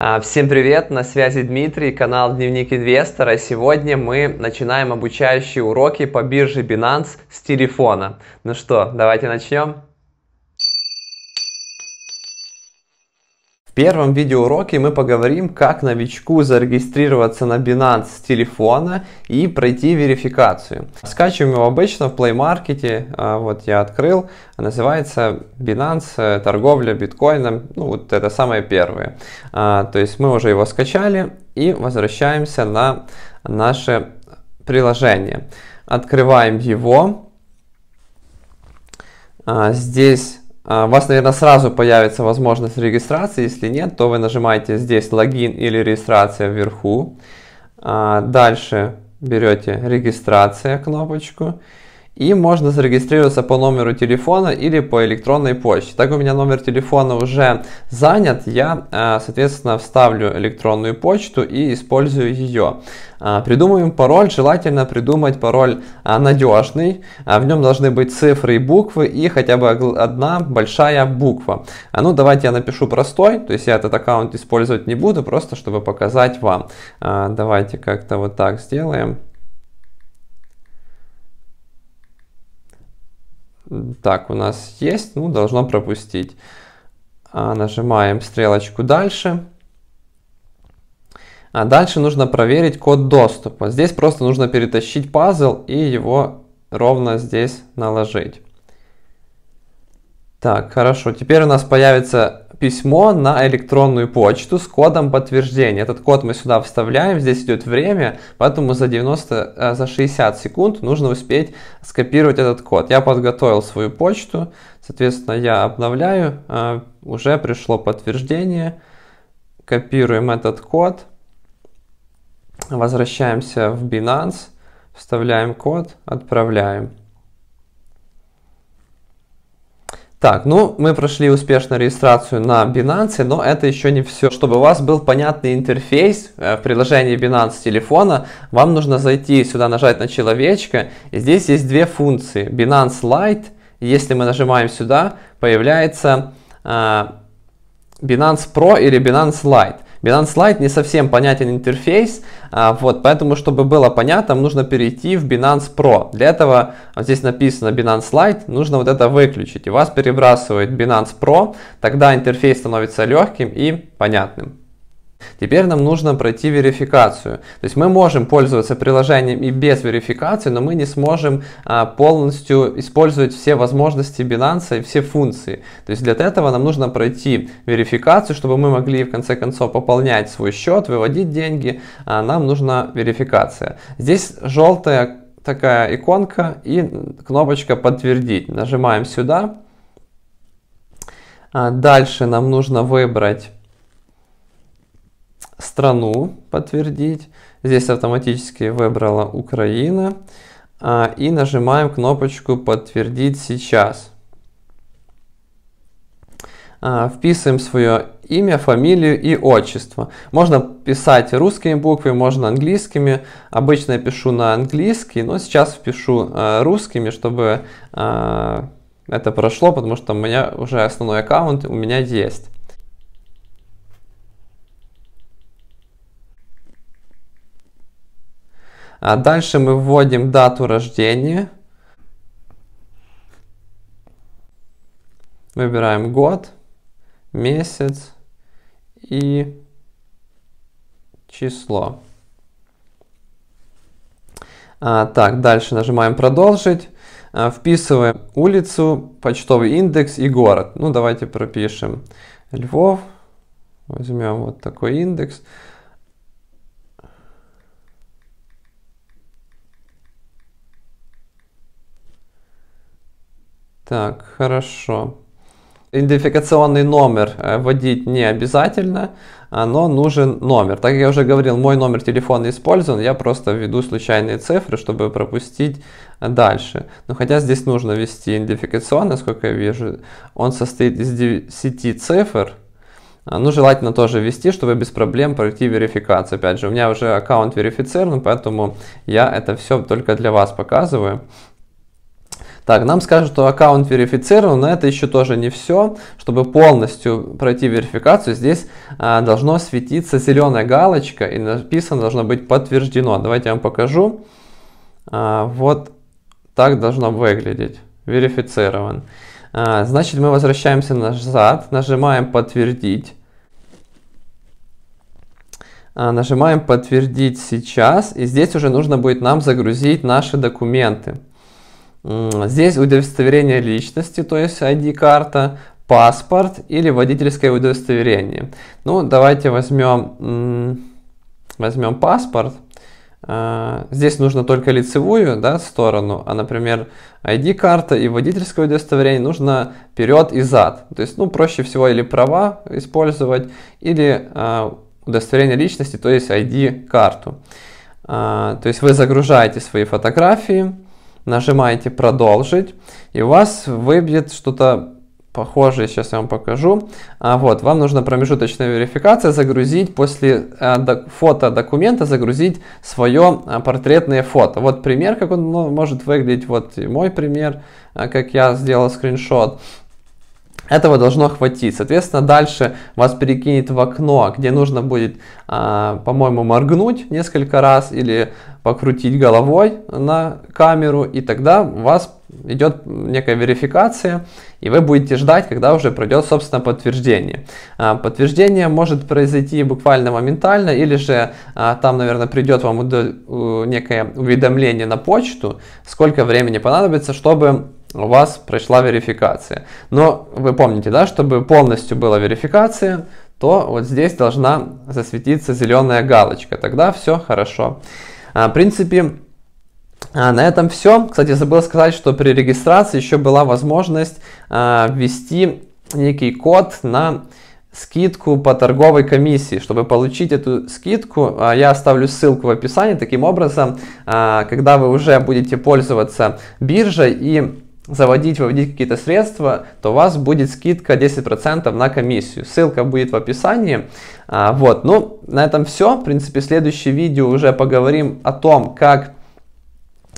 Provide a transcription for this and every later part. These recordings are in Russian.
А, всем привет, на связи Дмитрий, канал Дневник Инвестора. Сегодня мы начинаем обучающие уроки по бирже Binance с телефона. Ну что, давайте начнем. первом видеоуроке мы поговорим, как новичку зарегистрироваться на Binance с телефона и пройти верификацию. Скачиваем его обычно в Play Market, а, вот я открыл, называется Binance э, торговля биткоином, ну вот это самое первое. А, то есть мы уже его скачали и возвращаемся на наше приложение. Открываем его. А, здесь а, у вас, наверное, сразу появится возможность регистрации. Если нет, то вы нажимаете здесь «Логин» или «Регистрация» вверху. А, дальше берете «Регистрация» кнопочку. И можно зарегистрироваться по номеру телефона или по электронной почте. Так у меня номер телефона уже занят, я, э, соответственно, вставлю электронную почту и использую ее. Э, Придумываем пароль, желательно придумать пароль э, надежный, в нем должны быть цифры и буквы и хотя бы одна большая буква. Ну давайте я напишу простой, то есть я этот аккаунт использовать не буду, просто чтобы показать вам. Давайте как-то вот так сделаем. Так, у нас есть, ну, должно пропустить. А, нажимаем стрелочку дальше. А дальше нужно проверить код доступа. Здесь просто нужно перетащить пазл и его ровно здесь наложить. Так, хорошо. Теперь у нас появится письмо на электронную почту с кодом подтверждения. Этот код мы сюда вставляем, здесь идет время, поэтому за 90, э, за 60 секунд нужно успеть скопировать этот код. Я подготовил свою почту, соответственно, я обновляю, э, уже пришло подтверждение, копируем этот код, возвращаемся в Binance, вставляем код, отправляем. Так, ну мы прошли успешную регистрацию на Binance, но это еще не все. Чтобы у вас был понятный интерфейс э, в приложении Binance телефона, вам нужно зайти сюда, нажать на человечка. И здесь есть две функции. Binance Lite, если мы нажимаем сюда, появляется э, Binance Pro или Binance Lite. Binance Lite не совсем понятен интерфейс, а, вот, поэтому, чтобы было понятно, нужно перейти в Binance Pro. Для этого вот здесь написано Binance Lite, нужно вот это выключить, и вас перебрасывает Binance Pro, тогда интерфейс становится легким и понятным. Теперь нам нужно пройти верификацию. То есть мы можем пользоваться приложением и без верификации, но мы не сможем а, полностью использовать все возможности Binance и все функции. То есть для этого нам нужно пройти верификацию, чтобы мы могли в конце концов пополнять свой счет, выводить деньги. А, нам нужна верификация. Здесь желтая такая иконка и кнопочка подтвердить. Нажимаем сюда. А, дальше нам нужно выбрать страну подтвердить. Здесь автоматически выбрала Украина. А, и нажимаем кнопочку «Подтвердить сейчас». А, вписываем свое имя, фамилию и отчество. Можно писать русскими буквами, можно английскими. Обычно я пишу на английский, но сейчас впишу а, русскими, чтобы это прошло, потому что у меня уже основной аккаунт у меня есть. А дальше мы вводим дату рождения. Выбираем год, месяц и число. А, так, дальше нажимаем «Продолжить». А, вписываем улицу, почтовый индекс и город. Ну, давайте пропишем Львов. Возьмем вот такой индекс. Так, хорошо. Идентификационный номер э, вводить не обязательно, а, но нужен номер. Так как я уже говорил, мой номер телефона использован, я просто введу случайные цифры, чтобы пропустить э, дальше. Но хотя здесь нужно ввести идентификационный, насколько я вижу, он состоит из 10 цифр, а, ну, желательно тоже ввести, чтобы без проблем пройти верификацию. Опять же, у меня уже аккаунт верифицирован, поэтому я это все только для вас показываю. Так, нам скажут, что аккаунт верифицирован, но это еще тоже не все. Чтобы полностью пройти верификацию, здесь а, должно светиться зеленая галочка и написано должно быть подтверждено. Давайте я вам покажу. А, вот так должно выглядеть. Верифицирован. А, значит, мы возвращаемся назад, нажимаем подтвердить. А, нажимаем подтвердить сейчас, и здесь уже нужно будет нам загрузить наши документы. Здесь удостоверение личности, то есть ID-карта, паспорт или водительское удостоверение. Ну, давайте возьмем, возьмем паспорт. А, здесь нужно только лицевую да, сторону, а, например, ID-карта и водительское удостоверение нужно вперед и зад. То есть, ну, проще всего или права использовать, или а, удостоверение личности, то есть ID-карту. А, то есть вы загружаете свои фотографии, нажимаете «Продолжить», и у вас выбьет что-то похожее, сейчас я вам покажу. А вот, вам нужна промежуточная верификация загрузить после а, до, фото документа, загрузить свое а, портретное фото. Вот пример, как он ну, может выглядеть, вот мой пример, а, как я сделал скриншот. Этого должно хватить. Соответственно, дальше вас перекинет в окно, где нужно будет, а, по-моему, моргнуть несколько раз или покрутить головой на камеру, и тогда у вас идет некая верификация, и вы будете ждать, когда уже пройдет, собственно, подтверждение. А, подтверждение может произойти буквально моментально, или же а, там, наверное, придет вам некое уведомление на почту, сколько времени понадобится, чтобы у вас прошла верификация. Но вы помните, да, чтобы полностью была верификация, то вот здесь должна засветиться зеленая галочка. Тогда все хорошо. А, в принципе, а, на этом все. Кстати, забыл сказать, что при регистрации еще была возможность а, ввести некий код на скидку по торговой комиссии. Чтобы получить эту скидку, а, я оставлю ссылку в описании. Таким образом, а, когда вы уже будете пользоваться биржей и заводить, выводить какие-то средства, то у вас будет скидка 10% на комиссию. Ссылка будет в описании. А, вот, ну, на этом все. В принципе, в следующем видео уже поговорим о том, как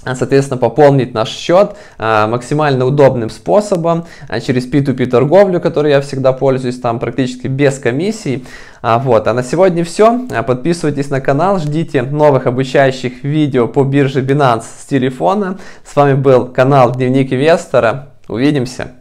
а, соответственно, пополнить наш счет а, максимально удобным способом а, через P2P торговлю, которой я всегда пользуюсь, там практически без комиссий. Вот, а на сегодня все. Подписывайтесь на канал, ждите новых обучающих видео по бирже Binance с телефона. С вами был канал Дневник Инвестора. Увидимся!